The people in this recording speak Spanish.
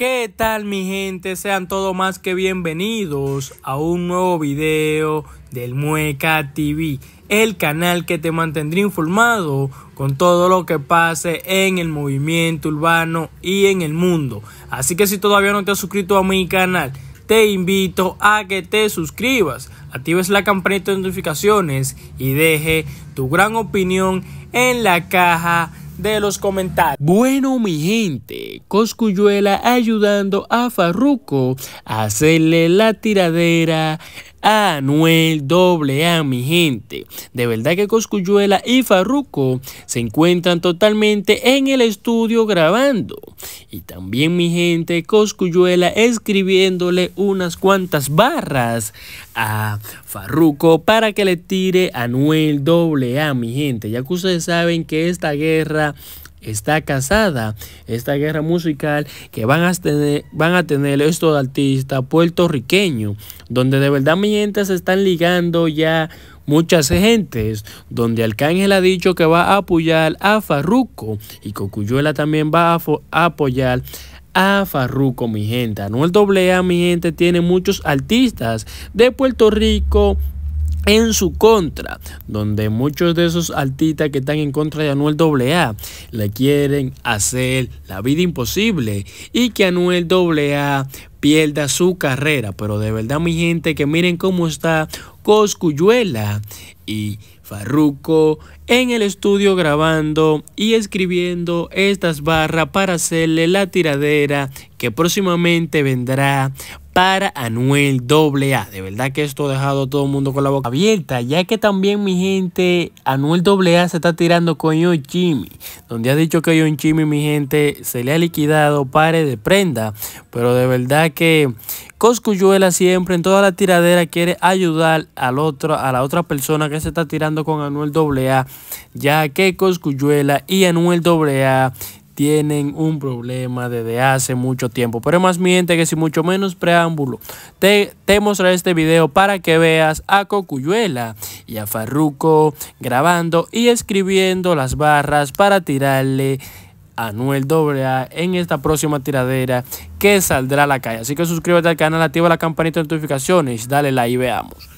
¿Qué tal mi gente? Sean todos más que bienvenidos a un nuevo video del Mueca TV, el canal que te mantendrá informado con todo lo que pase en el movimiento urbano y en el mundo. Así que si todavía no te has suscrito a mi canal, te invito a que te suscribas, actives la campanita de notificaciones y deje tu gran opinión en la caja de los comentarios. Bueno, mi gente, Coscuyuela ayudando a Farruco a hacerle la tiradera a Anuel a mi gente. De verdad que Coscuyuela y Farruco se encuentran totalmente en el estudio grabando. Y también mi gente Coscuyuela escribiéndole unas cuantas barras a Farruco para que le tire a Noel doble A, mi gente. Ya que ustedes saben que esta guerra está casada esta guerra musical que van a tener, van a tener estos artistas puertorriqueños, donde de verdad mi gente se están ligando ya muchas gentes, donde Arcángel ha dicho que va a apoyar a Farruco y Cocuyuela también va a, apoyar a Farruco, mi gente. Anuel A, mi gente, tiene muchos artistas de Puerto Rico, en su contra, donde muchos de esos artistas que están en contra de Anuel AA le quieren hacer la vida imposible y que Anuel AA pierda su carrera. Pero de verdad, mi gente, que miren cómo está Coscuyuela y Farruco en el estudio grabando y escribiendo estas barras para hacerle la tiradera que próximamente vendrá para Anuel AA. De verdad que esto ha dejado a todo el mundo con la boca abierta, ya que también mi gente, Anuel AA se está tirando con Yonchimi Jimmy, donde ha dicho que Yonchimi, Jimmy, mi gente, se le ha liquidado pare de prenda, pero de verdad que Coscuyuela siempre en toda la tiradera quiere ayudar al otro, a la otra persona que se está tirando con Anuel AA, ya que Coscuyuela y Anuel AA tienen un problema desde hace mucho tiempo. Pero más miente que si mucho menos preámbulo. Te, te mostraré este video para que veas a Cocuyuela y a Farruco grabando y escribiendo las barras para tirarle a Anuel A en esta próxima tiradera que saldrá a la calle. Así que suscríbete al canal, activa la campanita de notificaciones, dale like y veamos.